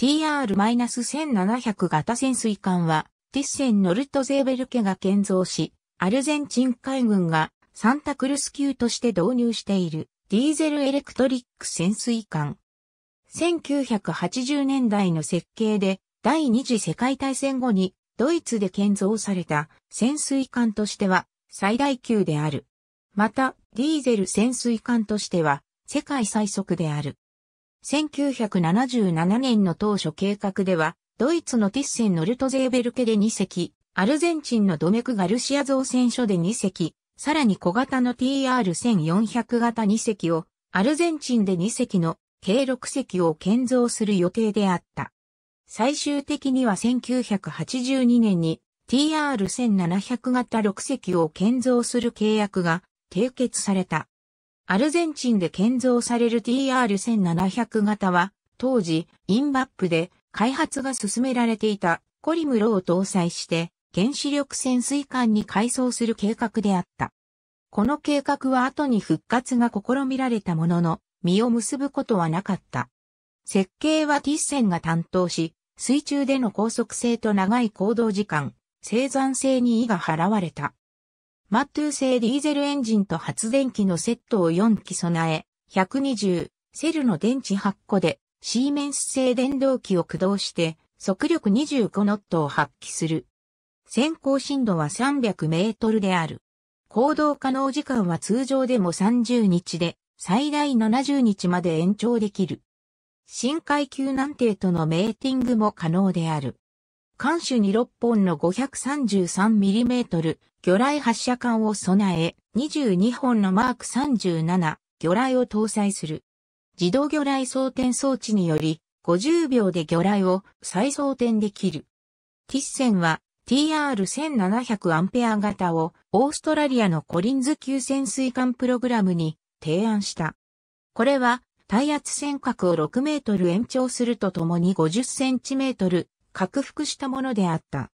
TR-1700 型潜水艦は、ティッセン・ノルトゼーベル家が建造し、アルゼンチン海軍がサンタクルス級として導入しているディーゼルエレクトリック潜水艦。1980年代の設計で第二次世界大戦後にドイツで建造された潜水艦としては最大級である。また、ディーゼル潜水艦としては世界最速である。1977年の当初計画では、ドイツのティッセンノルトゼーベルケで2隻、アルゼンチンのドメクガルシア造船所で2隻、さらに小型の TR1400 型2隻を、アルゼンチンで2隻の計6隻を建造する予定であった。最終的には1982年に TR1700 型6隻を建造する契約が締結された。アルゼンチンで建造される TR1700 型は、当時、インバップで開発が進められていたコリムロを搭載して、原子力潜水艦に改装する計画であった。この計画は後に復活が試みられたものの、実を結ぶことはなかった。設計はティッセンが担当し、水中での高速性と長い行動時間、生産性に意が払われた。マットゥ製ディーゼルエンジンと発電機のセットを4機備え、120セルの電池8個で、シーメンス製電動機を駆動して、速力25ノットを発揮する。先行深度は300メートルである。行動可能時間は通常でも30日で、最大70日まで延長できる。深海級南艇とのメーティングも可能である。艦首に6本の 533mm 魚雷発射管を備え、22本のマーク37魚雷を搭載する。自動魚雷装填装置により、50秒で魚雷を再装填できる。ティッセンは TR1700 アンペア型をオーストラリアのコリンズ級潜水艦プログラムに提案した。これは耐圧船角を6メートル延長するとともに50センチメートル拡幅したものであった。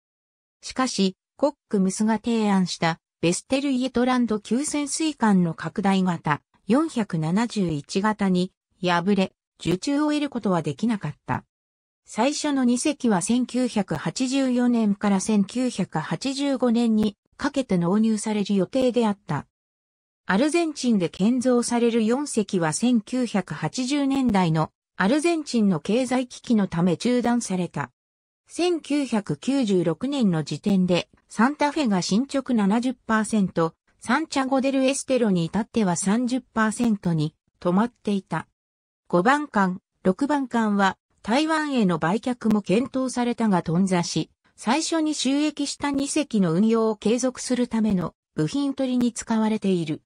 しかし、コックムスが提案したベステルイエトランド急潜水艦の拡大型471型に破れ、受注を得ることはできなかった。最初の2隻は1984年から1985年にかけて納入される予定であった。アルゼンチンで建造される4隻は1980年代のアルゼンチンの経済危機のため中断された。1996年の時点で、サンタフェが進捗70%、サンチャゴデルエステロに至っては30%に止まっていた。5番艦、6番艦は台湾への売却も検討されたが頓挫し、最初に収益した2隻の運用を継続するための部品取りに使われている。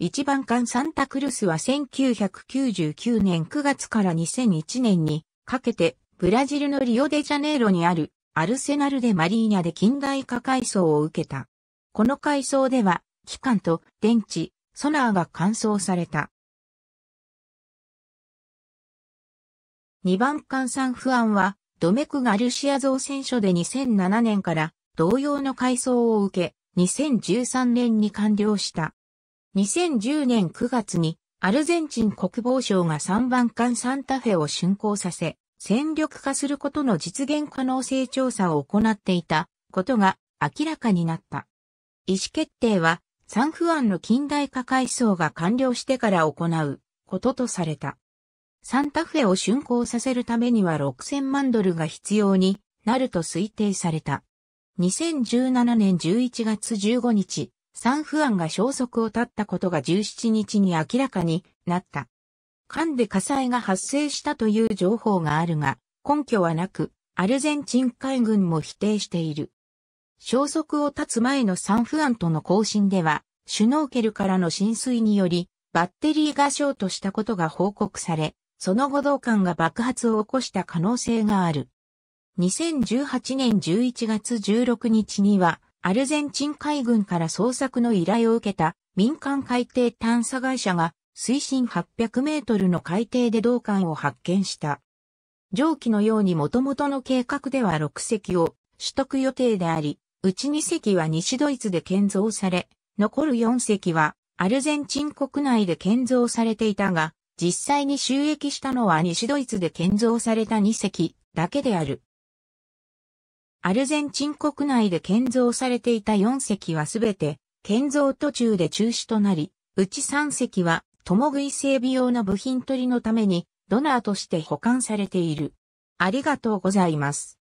1番艦サンタクルスは1999年9月から2001年にかけてブラジルのリオデジャネイロにあるアルセナルデマリーニャで近代化改装を受けた。この改装では、機関と電池、ソナーが換装された。2番艦サンフアンは、ドメクガルシア造船所で2007年から同様の改装を受け、2013年に完了した。2010年9月にアルゼンチン国防省が3番艦サンタフェを竣工させ、戦力化することの実現可能性調査を行っていたことが明らかになった。意思決定は、産アンの近代化改装が完了してから行うこととされた。サンタフェを竣工させるためには6000万ドルが必要になると推定された。2017年11月15日、サンフアンが消息を絶ったことが17日に明らかになった。んで火災が発生したという情報があるが、根拠はなく、アルゼンチン海軍も否定している。消息を絶つ前のサンフアンとの交信では、シュノーケルからの浸水により、バッテリーがショートしたことが報告され、その後同艦が爆発を起こした可能性がある。2018年11月16日には、アルゼンチン海軍から捜索の依頼を受けた民間海底探査会社が水深800メートルの海底で銅管を発見した。上記のように元々の計画では6隻を取得予定であり、うち2隻は西ドイツで建造され、残る4隻はアルゼンチン国内で建造されていたが、実際に収益したのは西ドイツで建造された2隻だけである。アルゼンチン国内で建造されていた4隻はすべて建造途中で中止となり、うち3隻は共食い整備用の部品取りのために、ドナーとして保管されている。ありがとうございます。